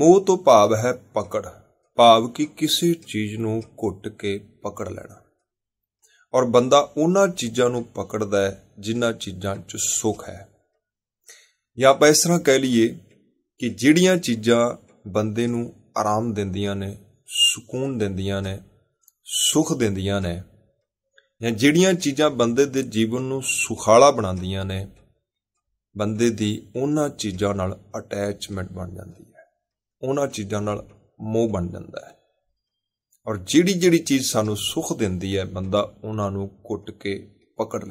ਮੋਹ ਤੋਂ ਭਾਵ ਹੈ ਪਕੜ ਭਾਵ ਕਿ ਕਿਸੇ ਚੀਜ਼ ਨੂੰ ਘੁੱਟ ਕੇ ਪਕੜ ਲੈਣਾ ਔਰ ਬੰਦਾ ਉਹਨਾਂ ਚੀਜ਼ਾਂ ਨੂੰ ਪਕੜਦਾ ਹੈ ਜਿਨ੍ਹਾਂ ਚੀਜ਼ਾਂ 'ਚ ਸੁੱਖ ਹੈ ਜਾਂ ਆਪਾਂ ਇਸ ਤਰ੍ਹਾਂ ਕਹਿ ਲਈਏ ਕਿ ਜਿਹੜੀਆਂ ਚੀਜ਼ਾਂ ਬੰਦੇ ਨੂੰ ਆਰਾਮ ਦਿੰਦੀਆਂ ਨੇ ਸਕੂਨ ਦਿੰਦੀਆਂ ਨੇ ਸੁਖ ਦਿੰਦੀਆਂ ਨੇ ਜਾਂ ਜਿਹੜੀਆਂ ਚੀਜ਼ਾਂ ਬੰਦੇ ਦੇ ਜੀਵਨ ਨੂੰ ਸੁਖਾਲਾ ਬਣਾਉਂਦੀਆਂ ਨੇ ਬੰਦੇ ਦੀ ਉਹਨਾਂ ਚੀਜ਼ਾਂ ਨਾਲ ਅਟੈਚਮੈਂਟ ਬਣ ਜਾਂਦੀ ਹੈ ਉਹਨਾਂ ਚੀਜ਼ਾਂ ਨਾਲ ਮੋਹ ਬਣ ਜਾਂਦਾ ਹੈ ਔਰ ਜਿਹੜੀ ਜਿਹੜੀ ਚੀਜ਼ ਸਾਨੂੰ ਸੁਖ ਦਿੰਦੀ ਹੈ ਬੰਦਾ ਉਹਨਾਂ ਨੂੰ ਕੁੱਟ ਕੇ ਪਕੜ ਲੈਂਦਾ